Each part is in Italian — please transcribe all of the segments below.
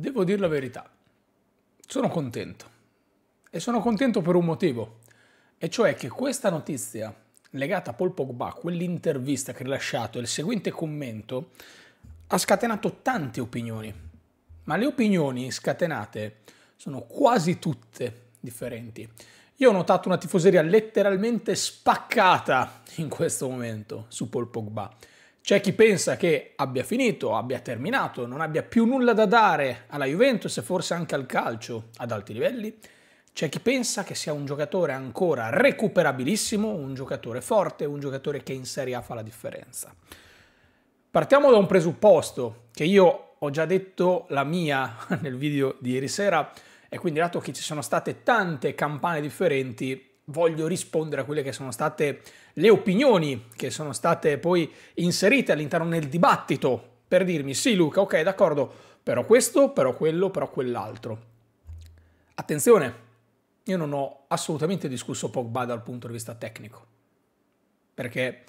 Devo dire la verità, sono contento. E sono contento per un motivo, e cioè che questa notizia legata a Paul Pogba, quell'intervista che ha rilasciato e il seguente commento, ha scatenato tante opinioni. Ma le opinioni scatenate sono quasi tutte differenti. Io ho notato una tifoseria letteralmente spaccata in questo momento su Paul Pogba. C'è chi pensa che abbia finito, abbia terminato, non abbia più nulla da dare alla Juventus e forse anche al calcio ad alti livelli. C'è chi pensa che sia un giocatore ancora recuperabilissimo, un giocatore forte, un giocatore che in Serie A fa la differenza. Partiamo da un presupposto che io ho già detto la mia nel video di ieri sera e quindi dato che ci sono state tante campane differenti voglio rispondere a quelle che sono state le opinioni che sono state poi inserite all'interno del dibattito per dirmi sì Luca, ok, d'accordo, però questo, però quello, però quell'altro. Attenzione, io non ho assolutamente discusso Pogba dal punto di vista tecnico, perché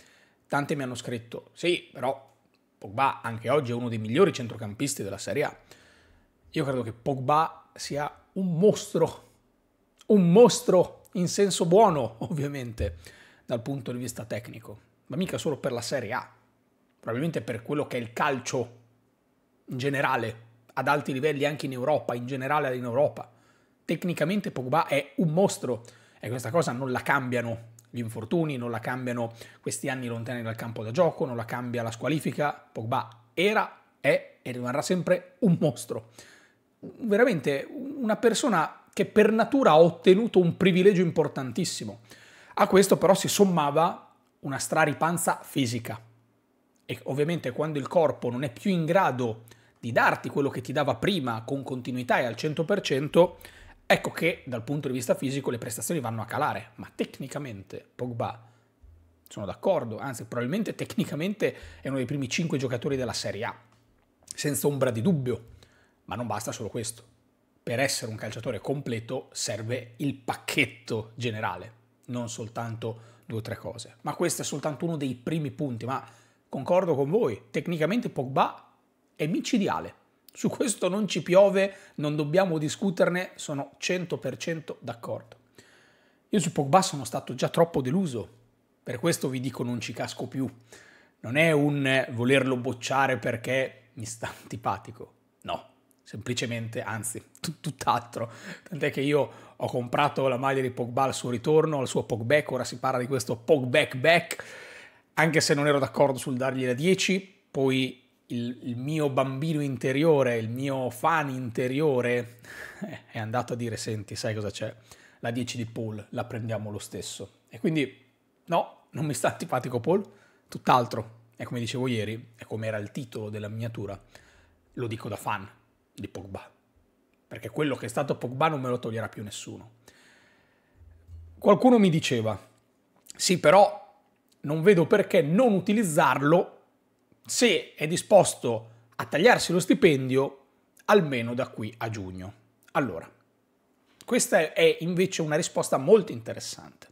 tanti mi hanno scritto sì, però Pogba anche oggi è uno dei migliori centrocampisti della Serie A. Io credo che Pogba sia un mostro, un mostro in senso buono ovviamente, dal punto di vista tecnico, ma mica solo per la Serie A, probabilmente per quello che è il calcio in generale, ad alti livelli anche in Europa, in generale in Europa. Tecnicamente Pogba è un mostro e questa cosa non la cambiano gli infortuni, non la cambiano questi anni lontani dal campo da gioco, non la cambia la squalifica. Pogba era, è e rimarrà sempre un mostro. Veramente una persona che per natura ha ottenuto un privilegio importantissimo. A questo però si sommava una straripanza fisica. E ovviamente quando il corpo non è più in grado di darti quello che ti dava prima con continuità e al 100%, ecco che dal punto di vista fisico le prestazioni vanno a calare. Ma tecnicamente Pogba, sono d'accordo, anzi probabilmente tecnicamente è uno dei primi 5 giocatori della Serie A, senza ombra di dubbio. Ma non basta solo questo per essere un calciatore completo serve il pacchetto generale, non soltanto due o tre cose. Ma questo è soltanto uno dei primi punti, ma concordo con voi, tecnicamente Pogba è micidiale. Su questo non ci piove, non dobbiamo discuterne, sono 100% d'accordo. Io su Pogba sono stato già troppo deluso, per questo vi dico non ci casco più. Non è un volerlo bocciare perché mi sta antipatico, no semplicemente, anzi, tutt'altro. Tant'è che io ho comprato la maglia di Pogba al suo ritorno, al suo Pogback, ora si parla di questo Pogback back, anche se non ero d'accordo sul dargli la 10, poi il, il mio bambino interiore, il mio fan interiore eh, è andato a dire, senti, sai cosa c'è? La 10 di Paul, la prendiamo lo stesso. E quindi, no, non mi sta antipatico Paul, tutt'altro. E come dicevo ieri, e come era il titolo della miniatura, lo dico da fan, di Pogba, perché quello che è stato Pogba non me lo toglierà più nessuno. Qualcuno mi diceva, sì però non vedo perché non utilizzarlo se è disposto a tagliarsi lo stipendio almeno da qui a giugno. Allora, questa è invece una risposta molto interessante,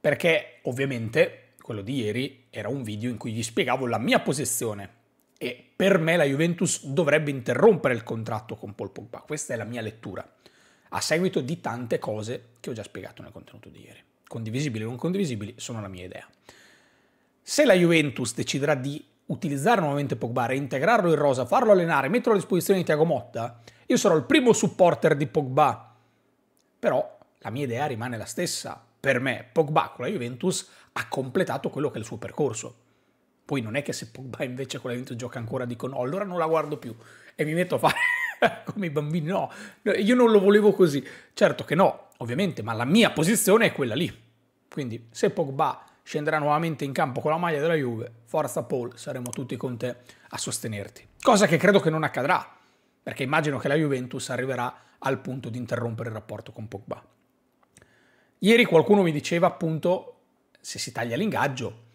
perché ovviamente quello di ieri era un video in cui gli spiegavo la mia posizione e per me la Juventus dovrebbe interrompere il contratto con Paul Pogba. Questa è la mia lettura, a seguito di tante cose che ho già spiegato nel contenuto di ieri. Condivisibili o non condivisibili sono la mia idea. Se la Juventus deciderà di utilizzare nuovamente Pogba, reintegrarlo in rosa, farlo allenare, metterlo a disposizione di Tiago Motta, io sarò il primo supporter di Pogba. Però la mia idea rimane la stessa. Per me Pogba con la Juventus ha completato quello che è il suo percorso poi non è che se Pogba invece con la gioca ancora dico no, oh, allora non la guardo più e mi metto a fare come i bambini. No, io non lo volevo così. Certo che no, ovviamente, ma la mia posizione è quella lì. Quindi se Pogba scenderà nuovamente in campo con la maglia della Juve, forza Paul, saremo tutti con te a sostenerti. Cosa che credo che non accadrà, perché immagino che la Juventus arriverà al punto di interrompere il rapporto con Pogba. Ieri qualcuno mi diceva appunto se si taglia l'ingaggio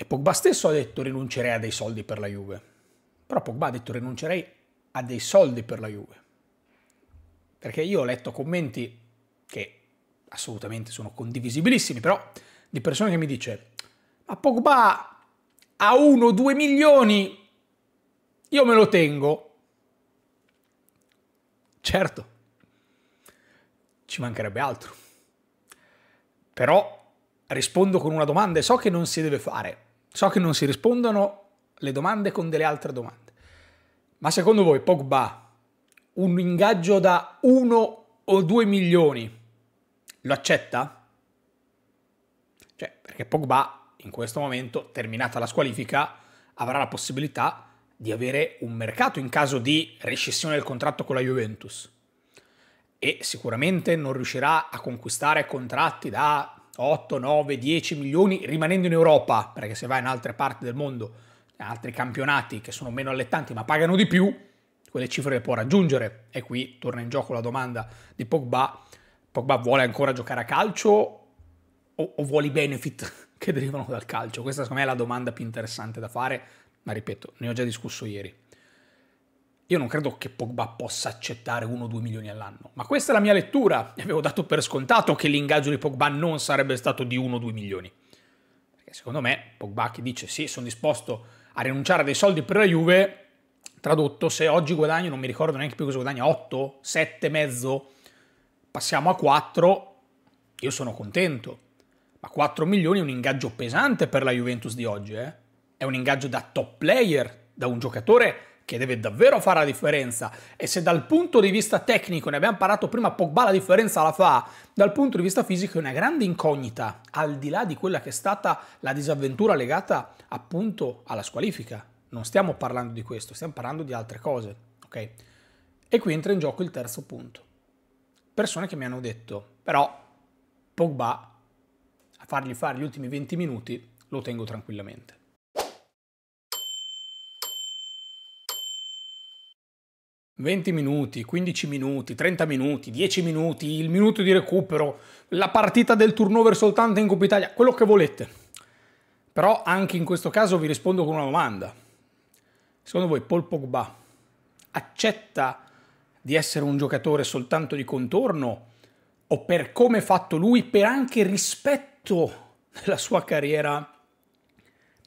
e Pogba stesso ha detto rinuncerei a dei soldi per la Juve. Però Pogba ha detto rinuncerei a dei soldi per la Juve. Perché io ho letto commenti che assolutamente sono condivisibilissimi, però di persone che mi dice ma Pogba a 1-2 milioni io me lo tengo. Certo, ci mancherebbe altro. Però rispondo con una domanda e so che non si deve fare, So che non si rispondono le domande con delle altre domande. Ma secondo voi Pogba, un ingaggio da 1 o 2 milioni, lo accetta? Cioè, perché Pogba in questo momento, terminata la squalifica, avrà la possibilità di avere un mercato in caso di rescissione del contratto con la Juventus. E sicuramente non riuscirà a conquistare contratti da 8, 9, 10 milioni rimanendo in Europa, perché se vai in altre parti del mondo, in altri campionati che sono meno allettanti ma pagano di più, quelle cifre le può raggiungere. E qui torna in gioco la domanda di Pogba. Pogba vuole ancora giocare a calcio o, o vuole i benefit che derivano dal calcio? Questa secondo me è la domanda più interessante da fare, ma ripeto, ne ho già discusso ieri. Io non credo che Pogba possa accettare 1-2 milioni all'anno, ma questa è la mia lettura. e Avevo dato per scontato che l'ingaggio di Pogba non sarebbe stato di 1-2 milioni. Perché secondo me Pogba che dice sì, sono disposto a rinunciare a dei soldi per la Juve, tradotto se oggi guadagno, non mi ricordo neanche più cosa guadagna, 8, 7, mezzo, passiamo a 4, io sono contento. Ma 4 milioni è un ingaggio pesante per la Juventus di oggi, eh? È un ingaggio da top player, da un giocatore che deve davvero fare la differenza e se dal punto di vista tecnico, ne abbiamo parlato prima, Pogba la differenza la fa, dal punto di vista fisico è una grande incognita, al di là di quella che è stata la disavventura legata appunto alla squalifica. Non stiamo parlando di questo, stiamo parlando di altre cose, ok? E qui entra in gioco il terzo punto. Persone che mi hanno detto, però Pogba, a fargli fare gli ultimi 20 minuti, lo tengo tranquillamente. 20 minuti, 15 minuti, 30 minuti, 10 minuti, il minuto di recupero, la partita del turnover soltanto in Coppa Italia, quello che volete. Però anche in questo caso vi rispondo con una domanda. Secondo voi Paul Pogba accetta di essere un giocatore soltanto di contorno o per come è fatto lui, per anche rispetto della sua carriera,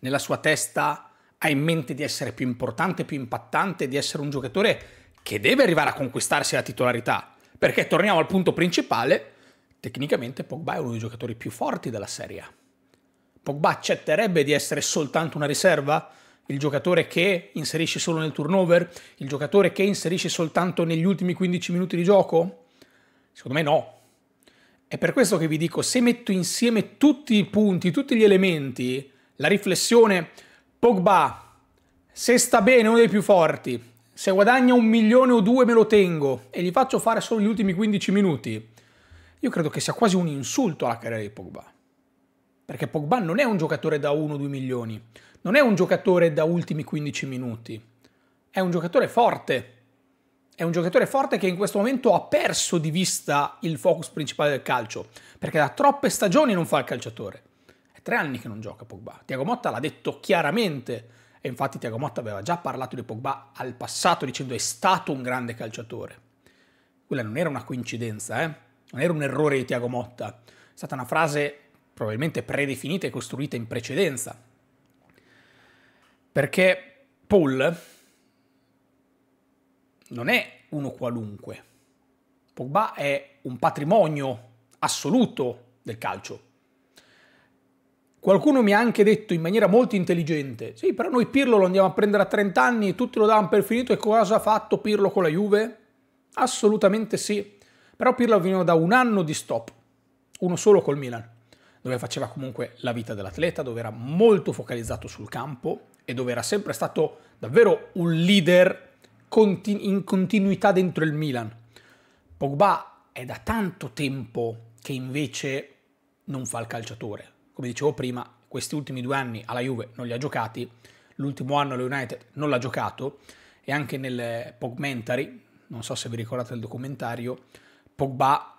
nella sua testa, ha in mente di essere più importante, più impattante, di essere un giocatore che deve arrivare a conquistarsi la titolarità, perché torniamo al punto principale, tecnicamente Pogba è uno dei giocatori più forti della Serie Pogba accetterebbe di essere soltanto una riserva? Il giocatore che inserisce solo nel turnover? Il giocatore che inserisce soltanto negli ultimi 15 minuti di gioco? Secondo me no. È per questo che vi dico, se metto insieme tutti i punti, tutti gli elementi, la riflessione, Pogba, se sta bene uno dei più forti, se guadagna un milione o due me lo tengo e gli faccio fare solo gli ultimi 15 minuti, io credo che sia quasi un insulto alla carriera di Pogba. Perché Pogba non è un giocatore da 1-2 milioni, non è un giocatore da ultimi 15 minuti, è un giocatore forte. È un giocatore forte che in questo momento ha perso di vista il focus principale del calcio, perché da troppe stagioni non fa il calciatore. È tre anni che non gioca Pogba. Tiago Motta l'ha detto chiaramente e infatti Tiago Motta aveva già parlato di Pogba al passato dicendo è stato un grande calciatore. Quella non era una coincidenza, eh? non era un errore di Tiago Motta, è stata una frase probabilmente predefinita e costruita in precedenza. Perché Paul non è uno qualunque. Pogba è un patrimonio assoluto del calcio, Qualcuno mi ha anche detto in maniera molto intelligente, sì, però noi Pirlo lo andiamo a prendere a 30 anni e tutti lo davano per finito e cosa ha fatto Pirlo con la Juve? Assolutamente sì, però Pirlo veniva da un anno di stop, uno solo col Milan, dove faceva comunque la vita dell'atleta, dove era molto focalizzato sul campo e dove era sempre stato davvero un leader in continuità dentro il Milan. Pogba è da tanto tempo che invece non fa il calciatore, come dicevo prima, questi ultimi due anni alla Juve non li ha giocati, l'ultimo anno alla United non l'ha giocato e anche nel Pogmentary, non so se vi ricordate il documentario, Pogba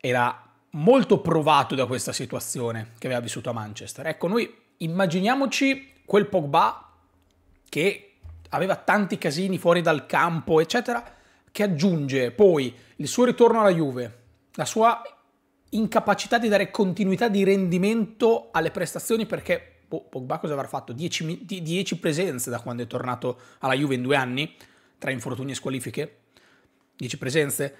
era molto provato da questa situazione che aveva vissuto a Manchester. Ecco, noi immaginiamoci quel Pogba che aveva tanti casini fuori dal campo, eccetera, che aggiunge poi il suo ritorno alla Juve, la sua incapacità di dare continuità di rendimento alle prestazioni perché boh, Pogba cosa avrà fatto? 10, presenze da quando è tornato alla Juve in due anni, tra infortuni e squalifiche? 10 presenze?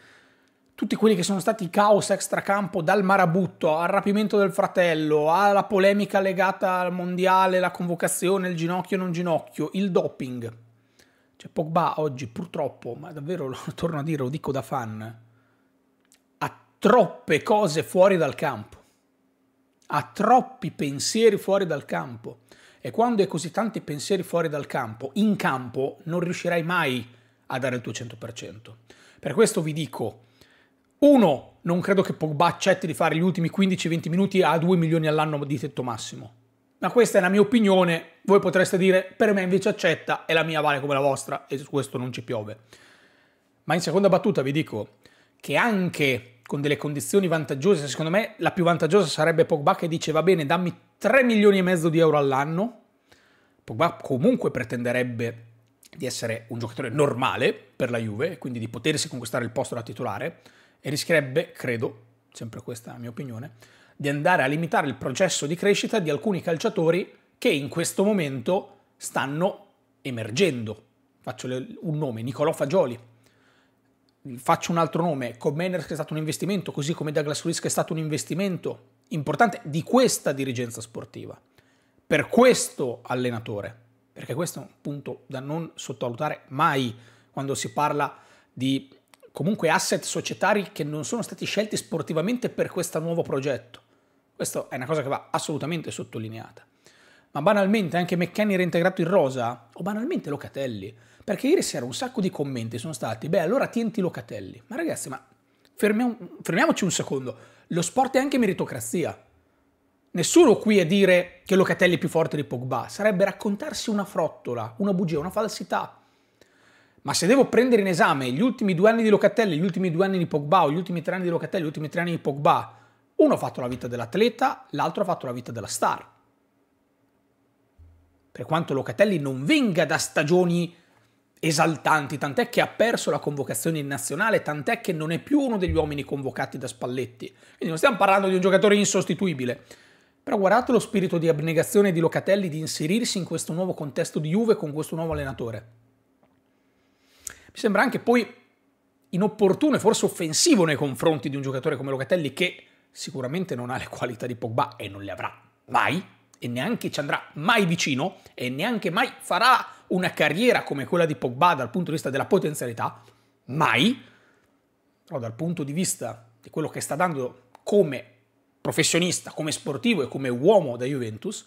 tutti quelli che sono stati caos extracampo, dal marabutto al rapimento del fratello, alla polemica legata al mondiale, la convocazione, il ginocchio e non ginocchio, il doping. Cioè Pogba oggi purtroppo, ma davvero lo torno a dire, lo dico da fan, troppe cose fuori dal campo, ha troppi pensieri fuori dal campo e quando hai così tanti pensieri fuori dal campo, in campo non riuscirai mai a dare il tuo 100%. Per questo vi dico, uno, non credo che Pogba accetti di fare gli ultimi 15-20 minuti a 2 milioni all'anno di tetto massimo. Ma questa è la mia opinione, voi potreste dire per me invece accetta e la mia vale come la vostra e su questo non ci piove. Ma in seconda battuta vi dico che anche con delle condizioni vantaggiose, secondo me la più vantaggiosa sarebbe Pogba che dice va bene dammi 3 milioni e mezzo di euro all'anno, Pogba comunque pretenderebbe di essere un giocatore normale per la Juve, quindi di potersi conquistare il posto da titolare e rischierebbe, credo, sempre questa è la mia opinione, di andare a limitare il processo di crescita di alcuni calciatori che in questo momento stanno emergendo. Faccio un nome, Nicolò Fagioli, faccio un altro nome, Cobb che è stato un investimento, così come Douglas Luiz che è stato un investimento importante di questa dirigenza sportiva, per questo allenatore, perché questo è un punto da non sottovalutare mai quando si parla di comunque asset societari che non sono stati scelti sportivamente per questo nuovo progetto. Questa è una cosa che va assolutamente sottolineata ma banalmente anche McKenny reintegrato in rosa, o banalmente Locatelli. Perché ieri sera un sacco di commenti sono stati, beh allora tienti Locatelli. Ma ragazzi, ma fermiamo, fermiamoci un secondo, lo sport è anche meritocrazia. Nessuno qui a dire che Locatelli è più forte di Pogba, sarebbe raccontarsi una frottola, una bugia, una falsità. Ma se devo prendere in esame gli ultimi due anni di Locatelli, gli ultimi due anni di Pogba, o gli ultimi tre anni di Locatelli, gli ultimi tre anni di Pogba, uno ha fatto la vita dell'atleta, l'altro ha fatto la vita della star per quanto Locatelli non venga da stagioni esaltanti, tant'è che ha perso la convocazione in nazionale, tant'è che non è più uno degli uomini convocati da Spalletti. Quindi non stiamo parlando di un giocatore insostituibile. Però guardate lo spirito di abnegazione di Locatelli di inserirsi in questo nuovo contesto di Juve con questo nuovo allenatore. Mi sembra anche poi inopportuno e forse offensivo nei confronti di un giocatore come Locatelli che sicuramente non ha le qualità di Pogba e non le avrà mai, e neanche ci andrà mai vicino e neanche mai farà una carriera come quella di Pogba dal punto di vista della potenzialità, mai, però dal punto di vista di quello che sta dando come professionista, come sportivo e come uomo da Juventus,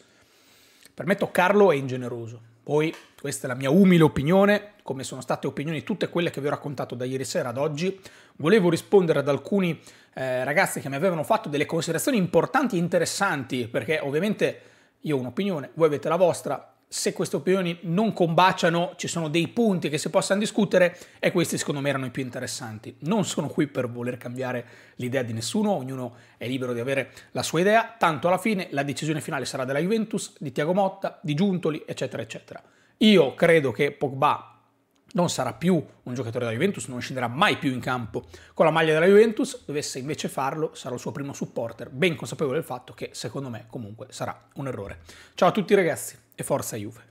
per me toccarlo è ingeneroso. Poi questa è la mia umile opinione, come sono state opinioni tutte quelle che vi ho raccontato da ieri sera ad oggi. Volevo rispondere ad alcuni eh, ragazzi che mi avevano fatto delle considerazioni importanti e interessanti, perché ovviamente io ho un'opinione, voi avete la vostra, se queste opinioni non combaciano, ci sono dei punti che si possano discutere e questi secondo me erano i più interessanti. Non sono qui per voler cambiare l'idea di nessuno, ognuno è libero di avere la sua idea, tanto alla fine la decisione finale sarà della Juventus, di Tiago Motta, di Giuntoli, eccetera, eccetera. Io credo che Pogba non sarà più un giocatore della Juventus, non scenderà mai più in campo con la maglia della Juventus, dovesse invece farlo sarà il suo primo supporter, ben consapevole del fatto che secondo me comunque sarà un errore. Ciao a tutti ragazzi e forza Juve!